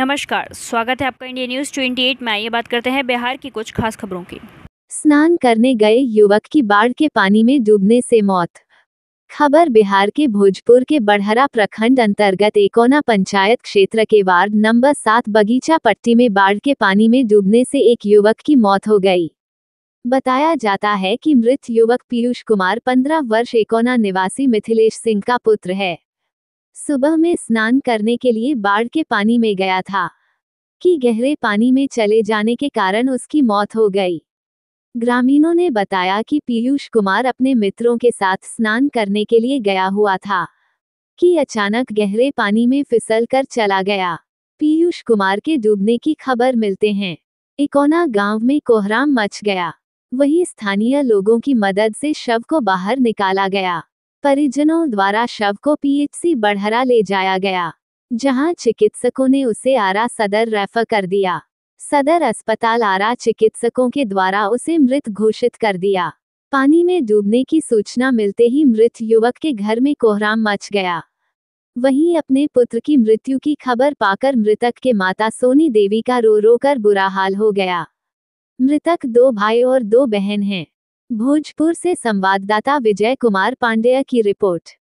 नमस्कार स्वागत है आपका इंडिया न्यूज 28 में आइए बात करते हैं बिहार की कुछ खास खबरों की स्नान करने गए युवक की बाढ़ के पानी में डूबने से मौत खबर बिहार के भोजपुर के बड़हरा प्रखंड अंतर्गत एकोना पंचायत क्षेत्र के वार्ड नंबर सात बगीचा पट्टी में बाढ़ के पानी में डूबने से एक युवक की मौत हो गई बताया जाता है कि मृत युवक पीयूष कुमार 15 वर्ष एकोना निवासी मिथिलेश सिंह का पुत्र है सुबह में स्नान करने के लिए बाढ़ के पानी में गया था कि गहरे पानी में चले जाने के कारण उसकी मौत हो गई ग्रामीणों ने बताया कि पीयूष कुमार अपने मित्रों के साथ स्नान करने के लिए गया हुआ था कि अचानक गहरे पानी में फिसल कर चला गया पीयूष कुमार के डूबने की खबर मिलते हैं इकोना गांव में कोहराम मच गया वहीं स्थानीय लोगों की मदद से शव को बाहर निकाला गया परिजनों द्वारा शव को पीएचसी बढ़हरा ले जाया गया जहां चिकित्सकों ने उसे आरा सदर रेफर कर दिया सदर अस्पताल आरा चिकित्सकों के द्वारा उसे मृत घोषित कर दिया पानी में डूबने की सूचना मिलते ही मृत युवक के घर में कोहराम मच गया वहीं अपने पुत्र की मृत्यु की खबर पाकर मृतक के माता सोनी देवी का रो रो कर बुरा हाल हो गया मृतक दो भाई और दो बहन हैं भोजपुर से संवाददाता विजय कुमार पांडेय की रिपोर्ट